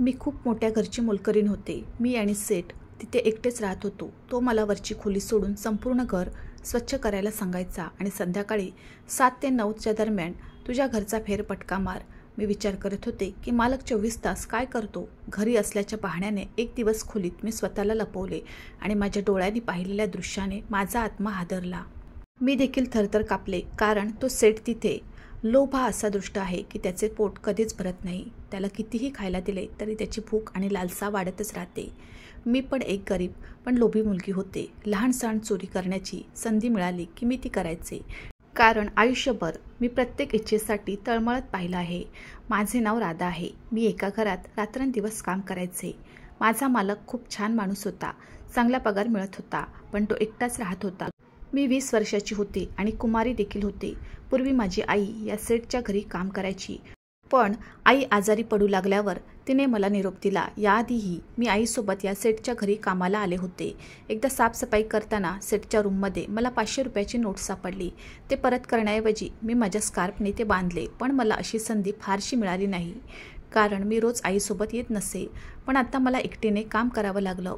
मी खूप मोठ्या घरची मोलकरीण होते मी आणि सेट तिथे एकटेच राहत होतो तो मला वरची खोली सोडून संपूर्ण घर स्वच्छ करायला सांगायचा आणि संध्याकाळी सात ते नऊच्या दरम्यान तुझ्या घरचा फेर पटका मार मी विचार करत होते की मालक चोवीस तास काय करतो घरी असल्याच्या पाहण्याने एक दिवस खोलीत मी स्वतःला लपवले आणि माझ्या डोळ्यांनी पाहिलेल्या दृश्याने माझा आत्मा हादरला मी देखील थरथर कापले कारण तो सेट तिथे लोभ हा असा दृष्ट आहे की त्याचे पोट कधीच भरत नाही त्याला कितीही खायला दिले तरी त्याची भूक आणि लालसा वाढतच राहते मी पण एक गरीब पण लोभी मुलगी होते लहान सहान चोरी करण्याची संधी मिळाली की मी ती करायचे कारण आयुष्यभर मी प्रत्येक इच्छेसाठी तळमळत पाहिलं आहे माझे नाव राधा आहे मी एका घरात रात्रंदिवस काम करायचे माझा मालक खूप छान माणूस होता चांगला पगार मिळत होता पण तो एकटाच राहत होता मी वीस वर्षाची होते आणि कुमारी देखील होते पूर्वी माझी आई या सेटच्या घरी काम करायची पण आई आजारी पडू लागल्यावर तिने मला निरोप दिला याआधीही मी आईसोबत या सेटच्या घरी कामाला आले होते एकदा साफसफाई करताना सेटच्या रूममध्ये मला पाचशे रुपयाची नोट सापडली ते परत करण्याऐवजी मी माझ्या स्कार्फने ते बांधले पण मला अशी संधी फारशी मिळाली नाही कारण मी रोज आईसोबत येत नसे पण आता मला एकटीने काम करावं लागलं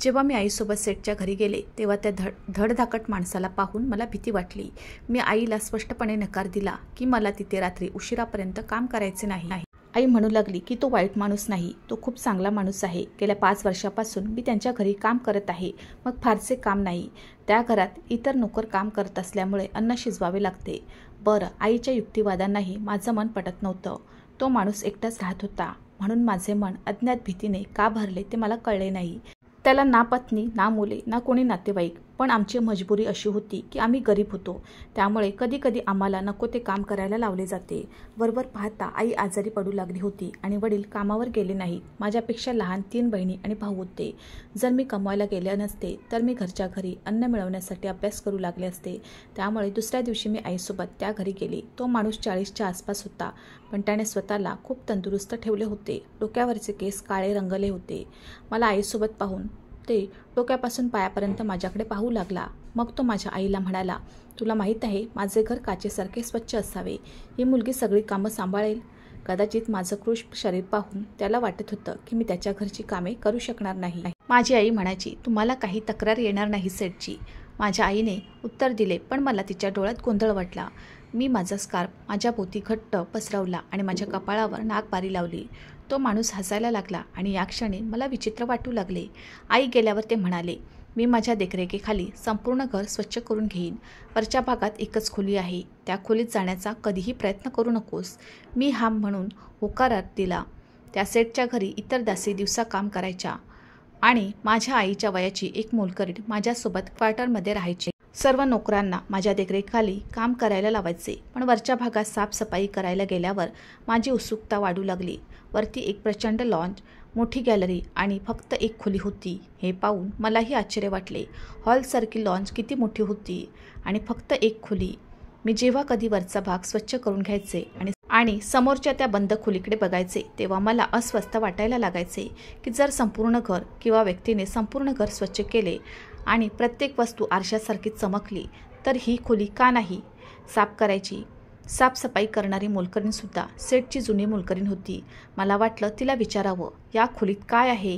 जेव्हा मी आईसोबत सेटच्या घरी गेले तेव्हा त्या धड धडधाकट माणसाला पाहून मला भीती वाटली मी आईला स्पष्टपणे नकार दिला की मला तिथे रात्री उशिरापर्यंत काम करायचे नाही आई म्हणू लागली की तो वाईट माणूस नाही तो खूप चांगला माणूस आहे गेल्या पाच वर्षापासून मी त्यांच्या घरी काम करत आहे मग फारसे काम नाही त्या घरात इतर नोकर काम करत असल्यामुळे अन्न शिजवावे लागते बरं आईच्या युक्तिवादांनाही माझं मन पटत नव्हतं तो माणूस एकटाच राहत होता म्हणून माझे मन अज्ञात भीतीने का भरले ते मला कळले नाही त्याला ना पत्नी ना मुले ना कोणी नातेवाईक पण आमची मजबुरी अशी होती की आम्ही गरीब होतो त्यामुळे कधीकधी आम्हाला नको ते काम करायला लावले जाते वरवर पाहता आई आजारी पडू लागली होती आणि वडील कामावर गेले नाहीत माझ्यापेक्षा लहान तीन बहिणी आणि भाऊ होते जर मी कमवायला गेले नसते तर मी घरच्या घरी अन्न मिळवण्यासाठी अभ्यास करू लागले असते त्यामुळे दुसऱ्या दिवशी मी आईसोबत त्या घरी गेले तो माणूस चाळीसच्या आसपास होता पण त्याने स्वतःला खूप तंदुरुस्त ठेवले होते डोक्यावरचे केस काळे रंगले होते मला आईसोबत पाहून ते डोक्यापासून पायापर्यंत माझ्याकडे पाहू लागला मग तो माझ्या आईला म्हणाला तुला माहीत आहे माझे घर काचेसारखे स्वच्छ असावे ही मुलगी सगळी कामं सांभाळेल कदाचित माझं कृष्ण शरीर पाहून त्याला वाटत होतं की मी त्याच्या घरची कामे करू शकणार नाही माझी आई म्हणायची तुम्हाला काही तक्रार येणार नाही सेटची माझ्या आईने उत्तर दिले पण मला तिच्या डोळ्यात गोंधळ वाटला मी माझा स्कार्फ माझ्या भोवती घट्ट पसरवला आणि माझ्या कपाळावर बारी लावली तो माणूस हसायला लागला आणि या क्षणी मला विचित्र वाटू लागले आई गेल्यावर ते म्हणाले मी माझ्या देखरेखीखाली संपूर्ण घर स्वच्छ करून घेईन वरच्या भागात एकच खोली आहे त्या खोलीत जाण्याचा कधीही प्रयत्न करू नकोस मी हा म्हणून होकारात दिला त्या सेटच्या घरी इतर दासी दिवसा काम करायच्या आणि माझ्या आईच्या वयाची एक मोलकरीण माझ्यासोबत क्वार्टरमध्ये राहायची सर्व नोकरांना माझ्या देखरेखाली काम करायला लावायचे पण वरच्या भागात साफसफाई करायला गेल्यावर माझी उत्सुकता वाढू लागली वरती एक प्रचंड लॉन्च मोठी गॅलरी आणि फक्त एक खोली होती हे पाहून मलाही आश्चर्य वाटले हॉलसारखी लॉन्च किती मोठी होती आणि फक्त एक खोली मी जेव्हा कधी वरचा भाग स्वच्छ करून घ्यायचे आणि आणि समोरच्या त्या बंद खोलीकडे बघायचे तेव्हा मला अस्वस्थ वाटायला लागायचे की जर संपूर्ण घर किंवा व्यक्तीने संपूर्ण घर स्वच्छ केले आणि प्रत्येक वस्तू आरशासारखी चमकली तर ही खोली का नाही साफ करायची साफसफाई करणारी मोलकरीणसुद्धा सेटची जुनी मोलकरीण होती मला वाटलं तिला विचारावं या खोलीत काय आहे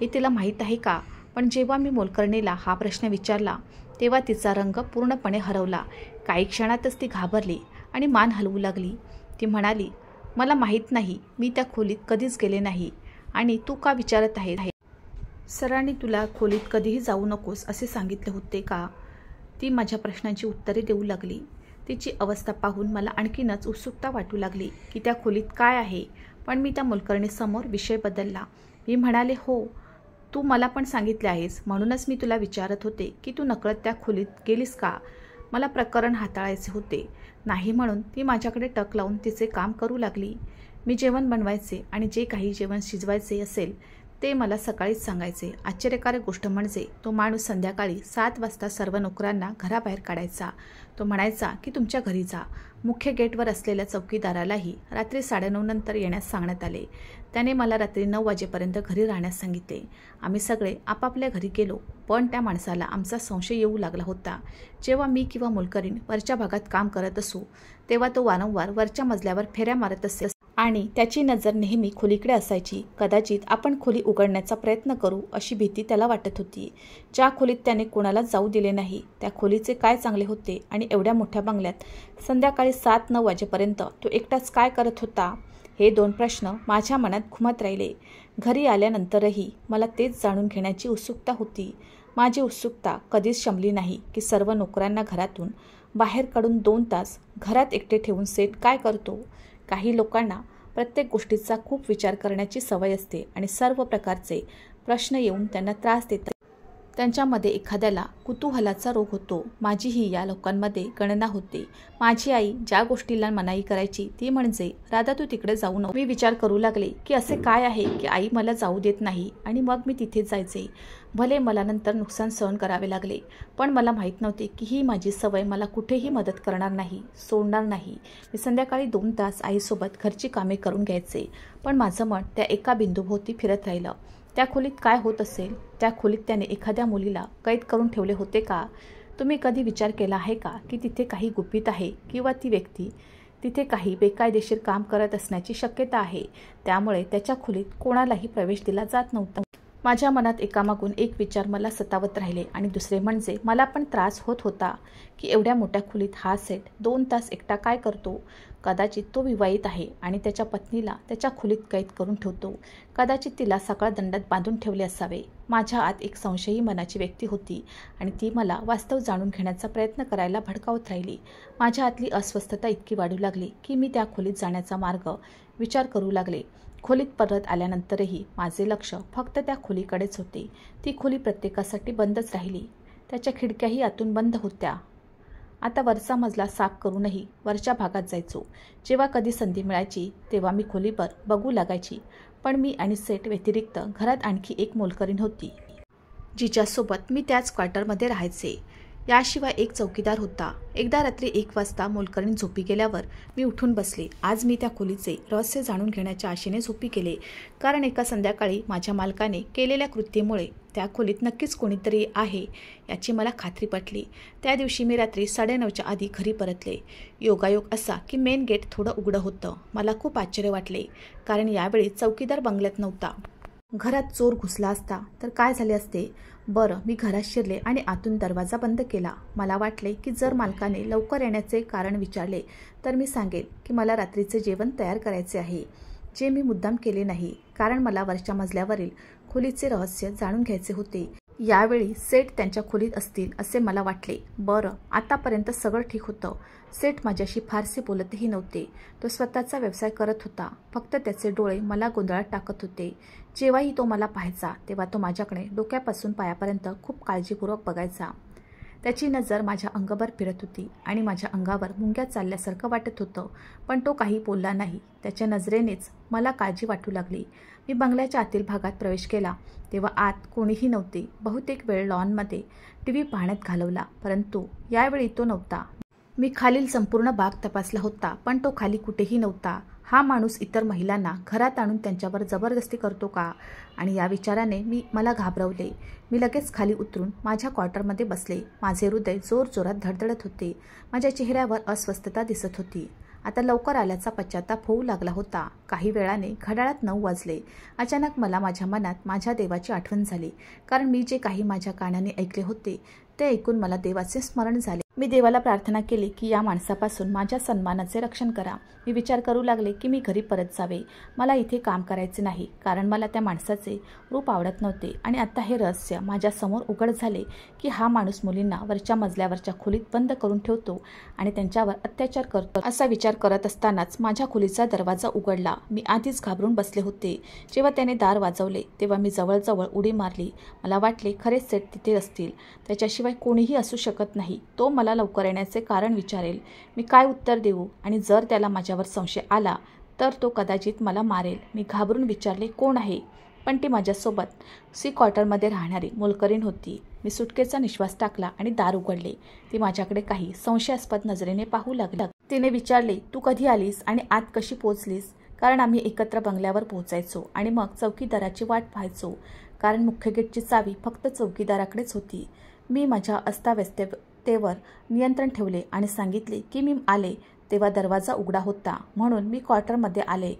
हे तिला माहीत आहे का पण जेव्हा मी मोलकर्णीला हा प्रश्न विचारला तेव्हा तिचा रंग पूर्णपणे हरवला काही क्षणातच ती घाबरली आणि मान हलवू लागली ती म्हणाली मला माहीत नाही मी त्या खोलीत कधीच गेले नाही आणि तू का विचारत आहे सरांनी तुला खोलीत कधीही जाऊ नकोस असे सांगितले होते का ती माझ्या प्रश्नांची उत्तरे देऊ लागली तिची अवस्था पाहून मला आणखीनच उत्सुकता वाटू लागली की त्या खोलीत काय आहे पण मी त्या मुलकर्णीसमोर विषय बदलला मी म्हणाले हो तू मला पण सांगितले आहेस म्हणूनच मी तुला विचारत होते की तू नकळत त्या खोलीत गेलीस का मला प्रकरण हाताळायचे होते नाही म्हणून ती माझ्याकडे टक लावून तिचे काम करू लागली मी जेवण बनवायचे आणि जे काही जेवण शिजवायचे असेल ते मला सकाळीच सांगायचे आश्चर्यकारक गोष्ट म्हणजे तो माणूस संध्याकाळी सात वाजता सर्व नोकरांना घराबाहेर काढायचा तो म्हणायचा की तुमच्या घरी जा मुख्य गेटवर असलेल्या चौकीदारालाही रात्री साडेनऊ नंतर येण्यास सांगण्यात आले त्याने मला रात्री नऊ वाजेपर्यंत घरी राहण्यास सांगितले आम्ही सगळे आपापल्या घरी गेलो पण त्या माणसाला आमचा संशय येऊ लागला होता जेव्हा मी किंवा मुलकरीण वरच्या भागात काम करत असू तेव्हा तो वारंवार वरच्या मजल्यावर फेऱ्या मारत असे आणि त्याची नजर नेहमी खोलीकडे असायची कदाचित आपण खोली उघडण्याचा प्रयत्न करू अशी भीती त्याला वाटत होती ज्या खोलीत त्याने कोणाला जाऊ दिले नाही त्या खोलीचे काय चांगले होते आणि एवढ्या मोठ्या बंगल्यात संध्याकाळी सात नऊ वाजेपर्यंत तो एकटाच काय करत होता हे दोन प्रश्न माझ्या मनात घुमत राहिले घरी आल्यानंतरही मला तेच जाणून घेण्याची उत्सुकता होती माझी उत्सुकता कधीच शमली नाही की सर्व नोकऱ्यांना घरातून बाहेर काढून दोन तास घरात एकटे ठेवून सेट काय करतो काही लोकांना प्रत्येक गोष्टीचा खूप विचार करण्याची सवय असते आणि सर्व प्रकारचे प्रश्न येऊन त्यांना त्रास देतात त्यांच्यामध्ये एखाद्याला कुतूहलाचा रोग होतो माझीही या लोकांमध्ये गणना होते माझी आई ज्या गोष्टीला मनाई करायची ती म्हणजे राधा तू तिकडे जाऊ नको मी विचार करू लागले की असे काय आहे की आई मला जाऊ देत नाही आणि मग मी तिथे जायचे भले मला नंतर नुकसान सहन करावे लागले पण मला माहीत नव्हते की ही माझी सवय मला कुठेही मदत करणार नाही सोडणार नाही मी संध्याकाळी दोन तास आईसोबत घरची कामे करून घ्यायचे पण माझं मन त्या एका बिंदूभोवती फिरत राहिलं त्या खोलीत काय होत असेल त्या खोलीत त्याने एखाद्या मुलीला कैद करून ठेवले होते का तुम्ही कधी विचार केला आहे का की तिथे काही गुपित आहे किंवा ती व्यक्ती तिथे काही बेकायदेशीर काम करत असण्याची शक्यता आहे त्यामुळे त्याच्या खोलीत कोणालाही प्रवेश दिला जात नव्हता माझ्या मनात एकामागून एक विचार मला सतावत राहिले आणि दुसरे म्हणजे मला पण त्रास होत होता की एवढ्या मोठ्या खोलीत हा सेट दोन तास एकटा काय करतो कदाचित तो विवाहित आहे आणि त्याच्या पत्नीला त्याच्या खोलीत कैद करून ठेवतो कदाचित तिला सकाळ दंडात बांधून ठेवले असावे माझ्या आत एक संशयी मनाची व्यक्ती होती आणि ती मला वास्तव जाणून घेण्याचा प्रयत्न करायला भडकावत राहिली माझ्या आतली अस्वस्थता इतकी वाढू लागली की मी त्या खोलीत जाण्याचा मार्ग विचार करू लागले खोलीत परत आल्यानंतरही माझे लक्ष फक्त त्या खोलीकडेच होते ती खोली प्रत्येकासाठी बंदच राहिली त्याच्या खिडक्याही आतून बंद होत्या आता वरचा मजला साफ करूनही वरच्या भागात जायचो जेव्हा कधी संधी मिळायची तेव्हा मी खोलीवर बघू लागायची पण मी आणि सेट व्यतिरिक्त घरात आणखी एक मोलकरीण होती जिच्यासोबत मी त्याच क्वार्टरमध्ये राहायचे याशिवाय एक चौकीदार होता एकदा रात्री एक वाजता मोलकरणी झोपी गेल्यावर मी उठून बसले आज मी त्या खोलीचे रहस्य जाणून घेण्याच्या आशेने झोपी केले कारण एका संध्याकाळी माझ्या मालकाने केलेल्या कृतीमुळे त्या खोलीत नक्कीच कोणीतरी आहे याची मला खात्री पटली त्या दिवशी मी रात्री साडेनऊच्या आधी घरी परतले योगायोग असा की मेन गेट थोडं उघडं होतं मला खूप आश्चर्य वाटले कारण यावेळी चौकीदार बंगल्यात नव्हता घरात चोर घुसला असता तर काय झाले असते बरं मी घरात शिरले आणि आतून दरवाजा बंद केला मला वाटले की जर मालकाने लवकर येण्याचे कारण विचारले तर मी सांगेन की मला रात्रीचे जेवण तयार करायचे आहे जे मी मुद्दाम केले नाही कारण मला वरच्या मजल्यावरील खोलीचे रहस्य जाणून घ्यायचे होते यावेळी सेट त्यांच्या खोलीत असतील असे मला वाटले बरं आतापर्यंत सगळं ठीक होतं सेठ माझ्याशी फारसे बोलतही नव्हते तो स्वतःचा व्यवसाय करत होता फक्त त्याचे डोळे मला गोंधळात टाकत होते जेव्हाही तो मला पाहायचा तेव्हा तो माझ्याकडे डोक्यापासून पायापर्यंत खूप काळजीपूर्वक बघायचा त्याची नजर माझ्या अंगावर फिरत होती आणि माझ्या अंगावर मुंग्या चालल्यासारखं वाटत होतं पण तो काही बोलला नाही त्याच्या नजरेनेच मला काळजी वाटू लागली मी बंगल्याच्या आतील भागात प्रवेश केला तेव्हा आत कोणीही नव्हते बहुतेक वेळ लॉनमध्ये टी व्ही पाहण्यात घालवला परंतु यावेळी तो नव्हता मी खालील संपूर्ण बाग तपासला होता पण तो खाली कुठेही नव्हता हा माणूस इतर महिलांना घरात आणून त्यांच्यावर जबरदस्ती करतो का आणि या विचाराने मी मला घाबरवले मी लगेच खाली उतरून माझ्या क्वार्टरमध्ये बसले माझे हृदय जोरजोरात धडधडत होते माझ्या चेहऱ्यावर अस्वस्थता दिसत होती आता लवकर आल्याचा पश्चाताप होऊ लागला होता काही वेळाने घड्याळात नऊ वाजले अचानक मला माझ्या मनात माझ्या देवाची आठवण झाली कारण मी जे काही माझ्या कानाने ऐकले होते ते ऐकून मला देवाचे स्मरण झाले मी देवाला प्रार्थना केली की या माणसापासून माझ्या सन्मानाचे रक्षण करा मी विचार करू लागले की मी घरी परत जावे मला इथे काम करायचे नाही कारण मला त्या माणसाचे रूप आवडत नव्हते आणि आता हे रहस्य माझ्यासमोर उघड झाले की हा माणूस मुलींना वरच्या मजल्यावरच्या खोलीत बंद करून ठेवतो आणि त्यांच्यावर अत्याचार करतो असा विचार करत असतानाच माझ्या खोलीचा दरवाजा उघडला मी आधीच घाबरून बसले होते जेव्हा त्याने दार वाजवले तेव्हा मी जवळजवळ उडी मारली मला वाटले खरेच सेट तिथे असतील त्याच्याशिवाय कोणीही असू शकत नाही तो मला मला लवकर येण्याचे कारण विचारेल मी काय उत्तर देऊ आणि जर त्याला माझ्यावर संशय आला तर तो कदाचित मला मारेल मी घाबरून विचारले कोण आहे पण ती माझ्यासोबत सी क्वार्टरमध्ये राहणारी मोलकरीण होती मी सुटकेचा निश्वास टाकला आणि दार उघडले ती माझ्याकडे काही संशयास्पद नजरेने पाहू लागला तिने विचारले तू कधी आलीस आणि आत कशी पोचलीस कारण आम्ही एकत्र बंगल्यावर पोहोचायचो आणि मग चौकीदाराची वाट पाहायचो कारण मुख्य गेटची चावी फक्त चौकीदाराकडेच होती मी माझ्या अस्ताव्यस्त रस्त्यावर नियंत्रण ठेवले आणि सांगितले की मी आले तेव्हा दरवाजा उघडा होता म्हणून मी क्वार्टरमध्ये आले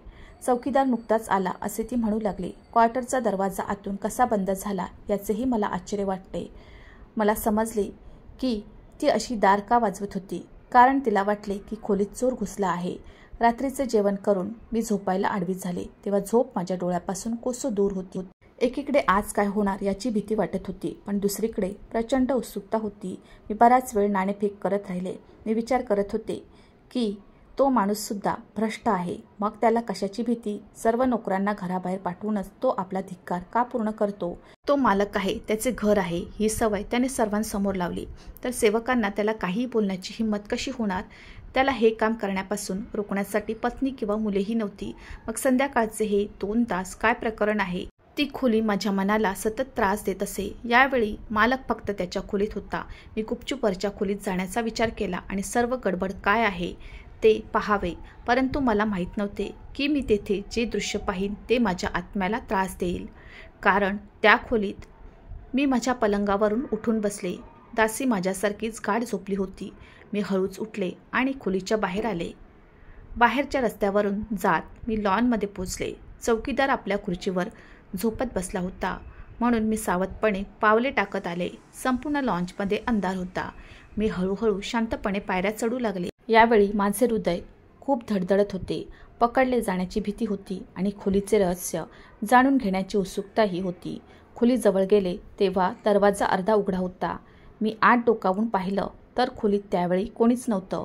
चौकीदार नुकताच आला असे ती म्हणू लागली क्वार्टरचा दरवाजा आतून कसा बंद झाला याचेही मला आश्चर्य वाटते मला समजले की ती अशी दार का वाजवत होती कारण तिला वाटले की खोलीत चोर घुसला आहे रात्रीचे जेवण करून मी झोपायला आडवी झाले तेव्हा झोप माझ्या डोळ्यापासून कोसो दूर होती एकीकडे आज काय होणार याची भीती वाटत होती पण दुसरीकडे प्रचंड उत्सुकता होती मी बराच वेळ नाणेफेक करत राहिले मी विचार करत होते की तो माणूससुद्धा भ्रष्ट आहे मग त्याला कशाची भीती सर्व नोकरांना घराबाहेर पाठवूनच तो आपला धिक्कार का पूर्ण करतो तो मालक आहे त्याचे घर आहे ही सवय त्याने सर्वांसमोर लावली तर सेवकांना त्याला काही बोलण्याची हिंमत कशी होणार त्याला हे काम करण्यापासून रोखण्यासाठी पत्नी किंवा मुलेही नव्हती मग संध्याकाळचे हे दोन तास काय प्रकरण आहे ती खोली माझ्या मनाला सतत त्रास देत असे यावेळी मालक फक्त त्याच्या खोलीत होता मी गुपचूपरच्या खोलीत जाण्याचा विचार केला आणि सर्व गडबड काय आहे ते पहावे परंतु मला माहीत नव्हते की मी तेथे जे दृश्य पाहीन ते माझ्या आत्म्याला त्रास देईल कारण त्या खोलीत मी माझ्या पलंगावरून उठून बसले दासी माझ्यासारखीच गाढ झोपली होती मी हळूच उठले आणि खोलीच्या बाहेर आले बाहेरच्या रस्त्यावरून जात मी लॉनमध्ये पोचले चौकीदार आपल्या खुर्चीवर झोपत बसला होता म्हणून मी सावधपणे पावले टाकत आले संपूर्ण लॉन्चमध्ये अंधार होता मी हळूहळू शांतपणे पायऱ्या चढू लागले यावेळी माझे हृदय खूप धडधडत होते पकडले जाण्याची भीती होती आणि खोलीचे रहस्य जाणून घेण्याची उत्सुकताही होती खोलीजवळ गेले तेव्हा दरवाजा अर्धा उघडा होता मी आठ डोकावून पाहिलं तर खोलीत त्यावेळी कोणीच नव्हतं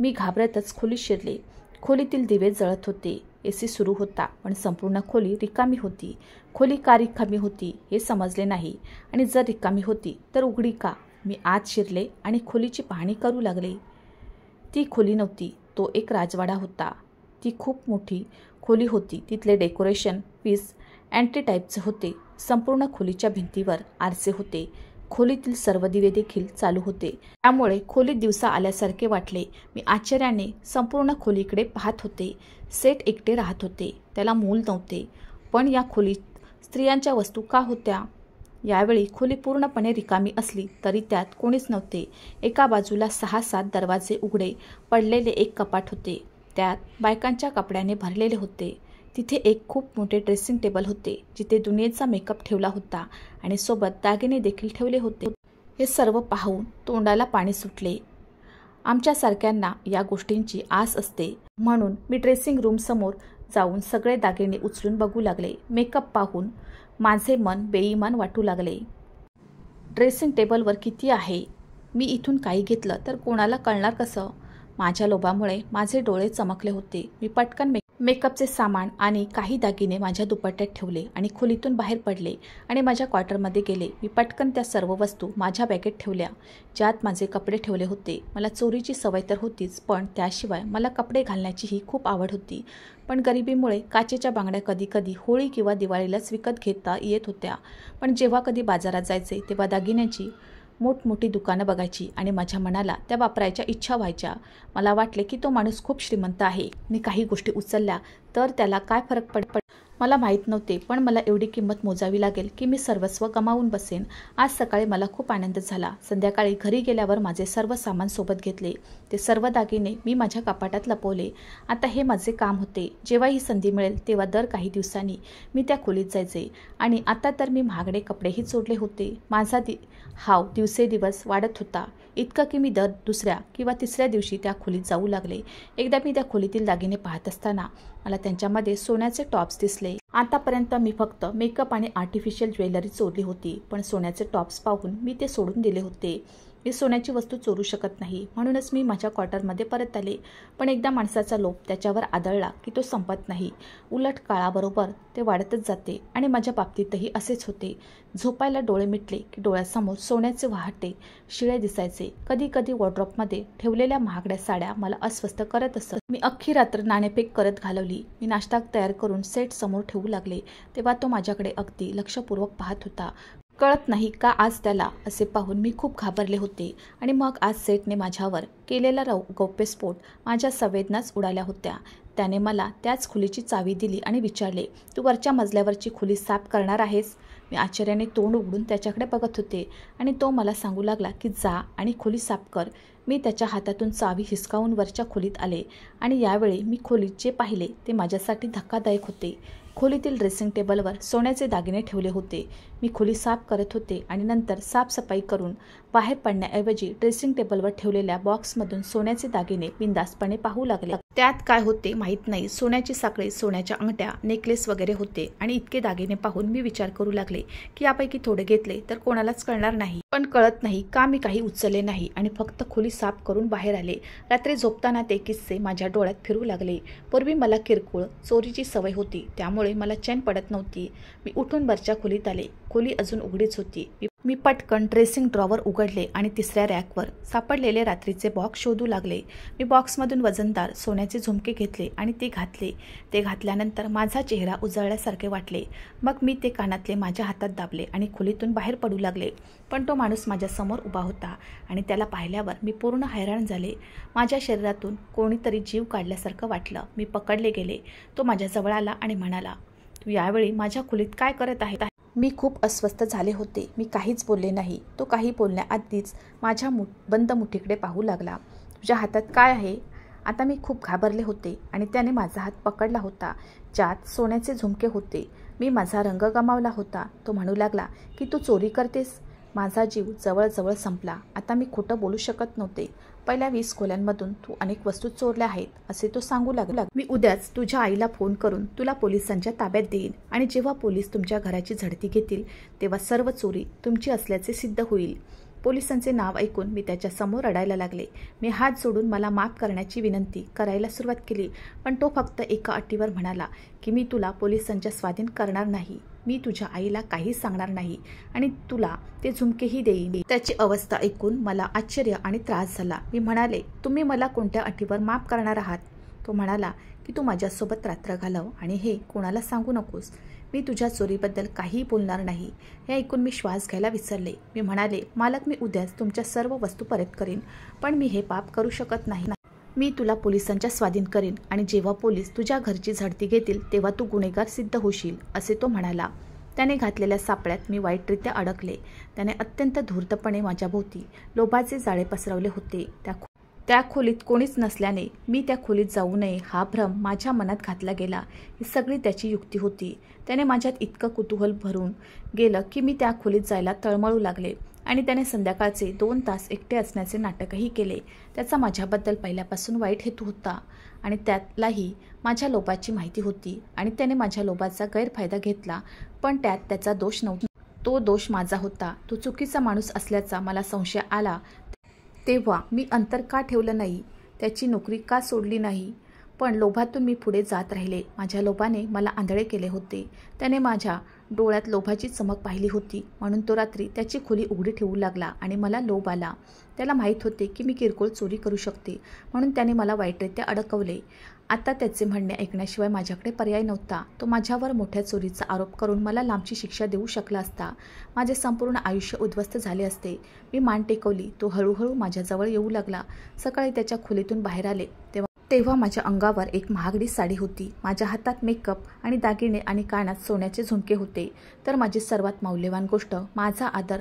मी घाबरतच खोलीत शिरले खोलीतील दिवे जळत होते ए सी सुरू होता पण संपूर्ण खोली रिकामी होती खोली का रिकामी होती हे समजले नाही आणि जर रिकामी होती तर उघडी का मी आत शिरले आणि खोलीची पाहणी करू लागले ती खोली नव्हती तो एक राजवाडा होता ती खूप मोठी खोली होती तिथले डेकोरेशन पीस अँटी टाईपचे होते संपूर्ण खोलीच्या भिंतीवर आरसे होते खोलीतील सर्व दिवे देखील चालू होते त्यामुळे खोलीत दिवसा आल्यासारखे वाटले मी आश्चर्याने संपूर्ण खोलीकडे पाहत होते सेट एकटे राहत होते त्याला मूल नव्हते पण या खोलीत स्त्रियांच्या वस्तू का होत्या यावेळी खोली पूर्णपणे रिकामी असली तरी त्यात कोणीच नव्हते एका बाजूला सहा सात दरवाजे उघडे पडलेले एक कपाट होते त्यात बायकांच्या कपड्याने भरलेले होते तिथे एक खूप मोठे ड्रेसिंग टेबल होते जिथे दुनियेचा मेकअप ठेवला होता आणि सोबत दागिने देखील ठेवले होते हे सर्व पाहून तोंडाला पाणी सुटले आमच्यासारख्यांना या गोष्टींची आस असते म्हणून मी ड्रेसिंग रूमसमोर जाऊन सगळे दागिने उचलून बघू लागले मेकअप पाहून माझे मन बेईमान वाटू लागले ड्रेसिंग टेबलवर किती आहे मी इथून काही घेतलं तर कोणाला कळणार कसं माझ्या लोभामुळे माझे डोळे चमकले होते मी पटकन मेकअपचे सामान आणि काही दागिने माझ्या दुपट्ट्यात ठेवले आणि खोलीतून बाहेर पडले आणि माझ्या क्वार्टरमध्ये गेले मी पटकन त्या सर्व वस्तू माझ्या बॅगेत ठेवल्या ज्यात माझे कपडे ठेवले होते मला चोरीची सवय तर होतीच पण त्याशिवाय मला कपडे घालण्याचीही खूप आवड होती पण गरिबीमुळे काचेच्या बांगड्या कधी कधी होळी किंवा दिवाळीलाच विकत घेता येत होत्या पण जेव्हा कधी बाजारात जायचे तेव्हा दागिन्याची मोठमोठी दुकानं बघायची आणि माझ्या मनाला त्या वापरायच्या इच्छा व्हायच्या मला वाटले की तो माणूस खूप श्रीमंत आहे मी काही गोष्टी उचलल्या तर त्याला काय फरक पड मला माहीत नव्हते पण मला एवढी किंमत मोजावी लागेल की मी सर्वस्व कमावून बसेन आज सकाळी मला खूप आनंद झाला संध्याकाळी घरी गेल्यावर माझे सर्व सामान सोबत घेतले ते सर्व दागिने मी माझ्या कपाटात लपवले आता हे माझे काम होते जेव्हा ही संधी मिळेल तेव्हा दर काही दिवसांनी मी त्या खोलीत जायचे आणि आता तर मी महागडे कपडेही चोडले होते माझा दि हाव दिवसेदिवस वाढत होता इतकं की मी दर दुसऱ्या किंवा तिसऱ्या दिवशी त्या खोलीत जाऊ लागले एकदा मी त्या खोलीतील दागिने पाहत असताना मला त्यांच्यामध्ये सोन्याचे टॉप्स दिसले आतापर्यंत मी फक्त मेकअप आणि आर्टिफिशियल ज्वेलरी चोरली होती पण सोन्याचे टॉप्स पाहून मी ते सोडून दिले होते मी सोन्याची वस्तू चोरू शकत नाही म्हणूनच मी माझ्या क्वार्टरमध्ये परत आले पण एकदा माणसाचा लोप त्याच्यावर आदळला की तो संपत नाही उलट काळाबरोबर ते वाढतच जाते आणि माझ्या बाबतीतही असेच होते झोपायला डोळे मिटले की डोळ्यासमोर सोन्याचे वाहटे शिळे दिसायचे कधी कधी वॉर्ड्रॉपमध्ये ठेवलेल्या महागड्या साड्या मला अस्वस्थ करत असत मी अख्खी रात्र नाणेपेक करत घालवली मी नाश्ता तयार करून सेट समोर ठेवू लागले तेव्हा तो माझ्याकडे अगदी लक्षपूर्वक पाहत होता कळत नाही का आज त्याला असे पाहून मी खूप घाबरले होते आणि मग आज सेटने माझ्यावर केलेला रौ गौप्यस्फोट माझ्या संवेदनाच उडाल्या होत्या त्याने मला त्याच खुलीची चावी दिली आणि विचारले तू वरच्या मजल्यावरची खुली साफ करणार आहेस मी आश्चर्याने तोंड उघडून त्याच्याकडे बघत होते आणि तो मला सांगू लागला की जा आणि खोली साफ कर मी त्याच्या हातातून चावी हिसकावून वरच्या खोलीत आले आणि यावेळी मी खोलीत जे पाहिले ते माझ्यासाठी धक्कादायक होते खोलीतील ड्रेसिंग टेबलवर सोन्याचे दागिने ठेवले होते मी खोली साफ करत होते आणि नंतर साफसफाई करून बाहेर पडण्याऐवजी ड्रेसिंग टेबलवर ठेवलेल्या बॉक्समधून सोन्याचे दागिने बिंदासपणे पाहू लागले त्यात काय होते माहीत नाही सोन्याची साखळी सोन्याच्या अंगठ्या नेकलेस वगैरे होते आणि इतके दागिने पाहून मी विचार करू लागले की यापैकी थोडे घेतले तर कोणालाच कळणार नाही पण कळत नाही का मी काही उचलले नाही आणि फक्त खोली साफ करून बाहेर आले रात्री झोपताना ते किस्से माझ्या डोळ्यात फिरू लागले पूर्वी मला किरकोळ चोरीची सवय होती त्यामुळे मला चैन पडत नव्हती मी उठून वरच्या खोलीत आले खोली अजून उघडीच होती मी पटकन ड्रेसिंग ड्रॉवर उघडले आणि तिसऱ्या रॅकवर सापडलेले रात्रीचे बॉक्स शोधू लागले मी बॉक्समधून वजनदार सोन्याचे झुमके घेतले आणि ते घातले ते घातल्यानंतर माझा चेहरा उजळल्यासारखे वाटले मग मी ते कानातले माझ्या हातात दाबले आणि खोलीतून बाहेर पडू लागले पण तो माणूस माझ्यासमोर उभा होता आणि त्याला पाहिल्यावर मी पूर्ण हैराण झाले माझ्या शरीरातून कोणीतरी जीव काढल्यासारखं वाटलं मी पकडले गेले तो माझ्याजवळ आला आणि म्हणाला तू यावेळी माझ्या खोलीत काय करत आहे मी खूप अस्वस्थ झाले होते मी काहीच बोलले नाही तो काही बोलण्याआधीच माझ्या मु बंद मुठीकडे पाहू लागला तुझ्या हातात काय आहे आता मी खूप घाबरले होते आणि त्याने माझा हात पकडला होता ज्यात सोन्याचे झुमके होते मी माझा रंग गमावला होता तो म्हणू लागला की तू चोरी करतेस माझा जीव जवळजवळ संपला आता मी खोटं बोलू शकत नव्हते पहिल्या वीस खोल्यांमधून तू अनेक वस्तू चोरल्या आहेत असे तो सांगू लागला मी उद्याच तुझ्या आईला फोन करून तुला पोलिसांच्या ताब्यात देईन आणि जेव्हा पोलीस तुमच्या घराची झडती घेतील तेव्हा सर्व चोरी तुमची असल्याचे सिद्ध होईल पोलिसांचे नाव ऐकून मी त्याच्यासमोर रडायला लागले मी हात जोडून मला माफ करण्याची विनंती करायला सुरुवात केली पण तो फक्त एका अटीवर म्हणाला की मी तुला पोलिसांच्या स्वाधीन करणार नाही मी तुझ्या आईला काहीच सांगणार नाही आणि तुला ते झुमकेही देईन त्याची अवस्था ऐकून मला आश्चर्य आणि त्रास झाला मी म्हणाले तुम्ही मला कोणत्या अटीवर माफ करणार आहात तो म्हणाला की तू माझ्यासोबत रात्र घालव आणि हे कोणाला सांगू नकोस मी तुझ्या चोरीबद्दल काही बोलणार नाही हे ऐकून मी श्वास घ्यायला विसरले मी म्हणाले मालक मी उद्याच तुमच्या सर्व वस्तू परत करेन पण मी हे पाप करू शकत नाही मी तुला पोलिसांच्या स्वाधीन करेन आणि जेव्हा पोलीस तुझ्या घरची झडती घेतील तेव्हा तू गुन्हेगार सिद्ध होशील असे तो म्हणाला त्याने घातलेल्या सापळ्यात मी वाईटरित्या अडकले त्याने अत्यंत धूर्तपणे माझ्याभोवती लोभाचे जाळे पसरवले होते त्या त्या खोलीत कोणीच नसल्याने मी त्या खोलीत जाऊ नये हा भ्रम माझ्या मनात घातला गेला ही सगळी त्याची युक्ती होती त्याने माझ्यात इतकं कुतूहल भरून गेलं की मी त्या खोलीत जायला तळमळू लागले आणि त्याने संध्याकाळचे दोन तास एकटे असण्याचे नाटकही केले त्याचा माझ्याबद्दल पहिल्यापासून वाईट हेतू होता आणि त्यालाही माझ्या लोभाची माहिती होती आणि त्याने माझ्या लोभाचा गैरफायदा घेतला पण त्यात त्याचा दोष नव्हता तो दोष माझा होता तो चुकीचा माणूस असल्याचा मला संशय आला तेव्हा मी अंतर का ठेवलं नाही त्याची नोकरी का सोडली नाही पण लोभातून मी पुढे जात राहिले माझ्या लोभाने मला आंधळे केले होते त्याने माझ्या डोळ्यात लोभाची चमक पाहिली होती म्हणून तो रात्री त्याची खोली उघडी ठेवू लागला आणि मला लोभ आला त्याला माहीत होते की मी किरकोळ चोरी करू शकते म्हणून त्याने मला वाईटरित्या अडकवले आता त्याचे म्हणणे ऐकण्याशिवाय माझ्याकडे पर्याय नव्हता तो माझ्यावर मोठ्या चोरीचा आरोप करून मला लांबची शिक्षा देऊ शकला असता माझे संपूर्ण आयुष्य उद्ध्वस्त झाले असते मी मान टेकवली तो हळूहळू माझ्याजवळ येऊ लागला सकाळी त्याच्या खोलीतून बाहेर आले तेव्हा तेव्हा माझ्या अंगावर एक महागडी साडी होती माझ्या हातात मेकअप आणि दागिने आणि कानात सोन्याचे झुमके होते तर माझी सर्वात मौल्यवान गोष्ट माझा आदर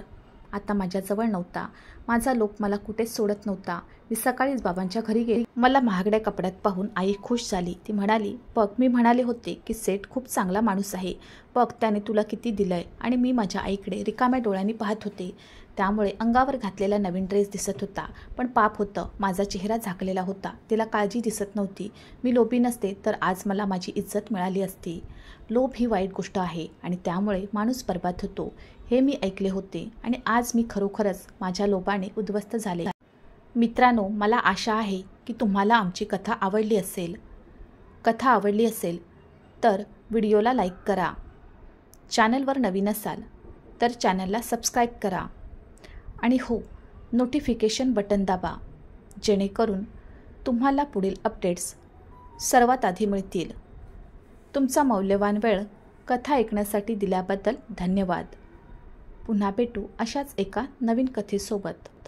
आता माझ्याजवळ नव्हता माझा लोक मला कुठेच सोडत नव्हता मी सकाळीच बाबांच्या घरी गेली मला महागड्या कपड्यात पाहून आई खुश झाली ती म्हणाली बघ मी म्हणाले होते की सेठ खूप चांगला माणूस आहे पग त्याने तुला किती दिलंय आणि मी माझ्या आईकडे रिकाम्या डोळ्यांनी पाहत होते त्यामुळे अंगावर घातलेला नवीन ड्रेस दिसत होता पण पाप होतं माझा चेहरा झाकलेला होता तिला काळजी दिसत नव्हती मी लोभी नसते तर आज मला माझी इज्जत मिळाली असती लोभ ही वाईट गोष्ट आहे आणि त्यामुळे माणूस बर्बाद होतो हे मी ऐकले होते आणि आज मी खरोखरच माझ्या लोभाने उद्ध्वस्त झाले मित्रांनो मला आशा आहे की तुम्हाला आमची कथा आवडली असेल कथा आवडली असेल तर व्हिडिओला लाईक करा चॅनलवर नवीन असाल तर चॅनलला सबस्क्राईब करा आणि हो नोटिफिकेशन बटन दाबा जेणेकरून तुम्हाला पुढील अपडेट्स सर्वात आधी मिळतील तुमचा मौल्यवान वेळ कथा ऐकण्यासाठी दिल्याबद्दल धन्यवाद पुन्हा भेटू अशाच एका नवीन कथेसोबत